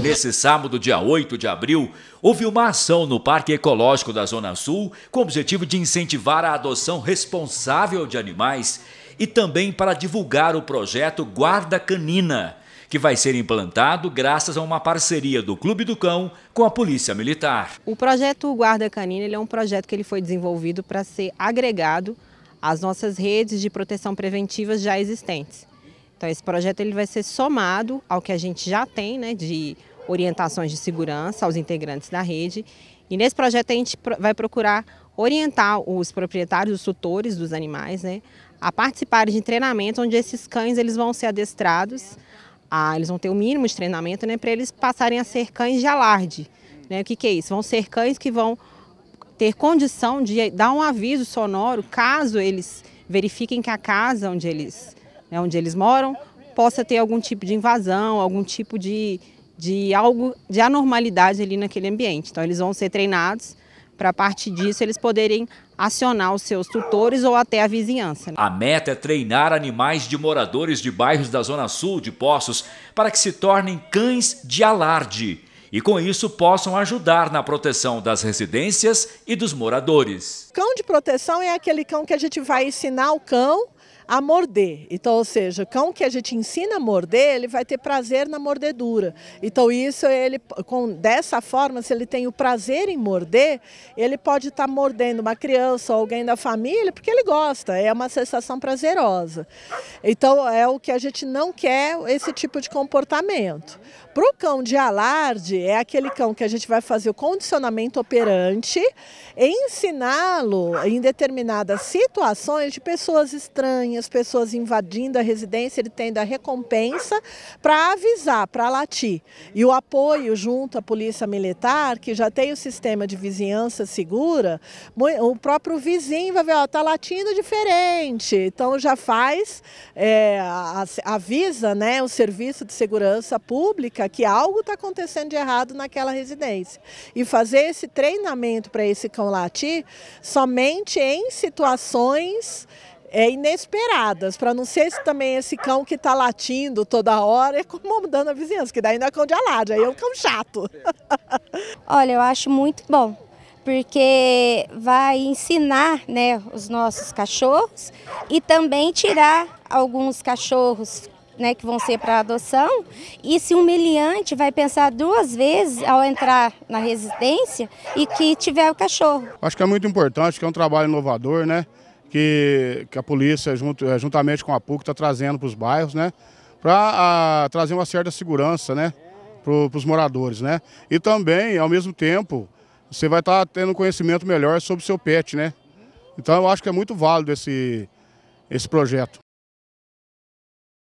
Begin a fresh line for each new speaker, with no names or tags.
Nesse sábado, dia 8 de abril, houve uma ação no Parque Ecológico da Zona Sul com o objetivo de incentivar a adoção responsável de animais e também para divulgar o projeto Guarda Canina, que vai ser implantado graças a uma parceria do Clube do Cão com a Polícia Militar.
O projeto Guarda Canina é um projeto que ele foi desenvolvido para ser agregado às nossas redes de proteção preventiva já existentes. Então esse projeto ele vai ser somado ao que a gente já tem, né, de orientações de segurança aos integrantes da rede. E nesse projeto a gente vai procurar orientar os proprietários, os tutores dos animais, né, a participarem de treinamentos onde esses cães eles vão ser adestrados, a, ah, eles vão ter o mínimo de treinamento, né, para eles passarem a ser cães de alarde. Né? O que, que é isso? Vão ser cães que vão ter condição de dar um aviso sonoro caso eles verifiquem que a casa onde eles né, onde eles moram, possa ter algum tipo de invasão, algum tipo de, de algo de anormalidade ali naquele ambiente. Então eles vão ser treinados para a partir disso eles poderem acionar os seus tutores ou até a vizinhança. Né?
A meta é treinar animais de moradores de bairros da Zona Sul de Poços para que se tornem cães de alarde e com isso possam ajudar na proteção das residências e dos moradores.
Cão de proteção é aquele cão que a gente vai ensinar o cão a morder. Então, ou seja, o cão que a gente ensina a morder, ele vai ter prazer na mordedura. Então, isso ele, com, dessa forma, se ele tem o prazer em morder, ele pode estar tá mordendo uma criança ou alguém da família, porque ele gosta, é uma sensação prazerosa. Então, é o que a gente não quer esse tipo de comportamento. Para o cão de alarde, é aquele cão que a gente vai fazer o condicionamento operante e ensiná-lo em determinadas situações de pessoas estranhas as pessoas invadindo a residência, ele tendo a recompensa para avisar, para latir. E o apoio junto à Polícia Militar, que já tem o sistema de vizinhança segura, o próprio vizinho vai ver, ó, tá latindo diferente. Então já faz, é, avisa né, o serviço de segurança pública que algo está acontecendo de errado naquela residência. E fazer esse treinamento para esse cão latir somente em situações é, inesperadas, para não ser esse, também esse cão que está latindo toda hora, é incomodando a vizinhança, que daí não é cão de alarde, aí é um cão chato. Olha,
eu acho muito bom, porque vai ensinar né, os nossos cachorros e também tirar alguns cachorros né, que vão ser para adoção, e se um meliante vai pensar duas vezes ao entrar na residência e que tiver o cachorro.
Acho que é muito importante, que é um trabalho inovador, né? que, que a polícia, junto, eh, juntamente com a PUC, está trazendo para os bairros, né? Para ah, trazer uma certa segurança, né? Para os moradores, né? E também, ao mesmo tempo, você vai estar tá tendo um conhecimento melhor sobre o seu pet, né? Então eu acho que é muito válido esse, esse projeto.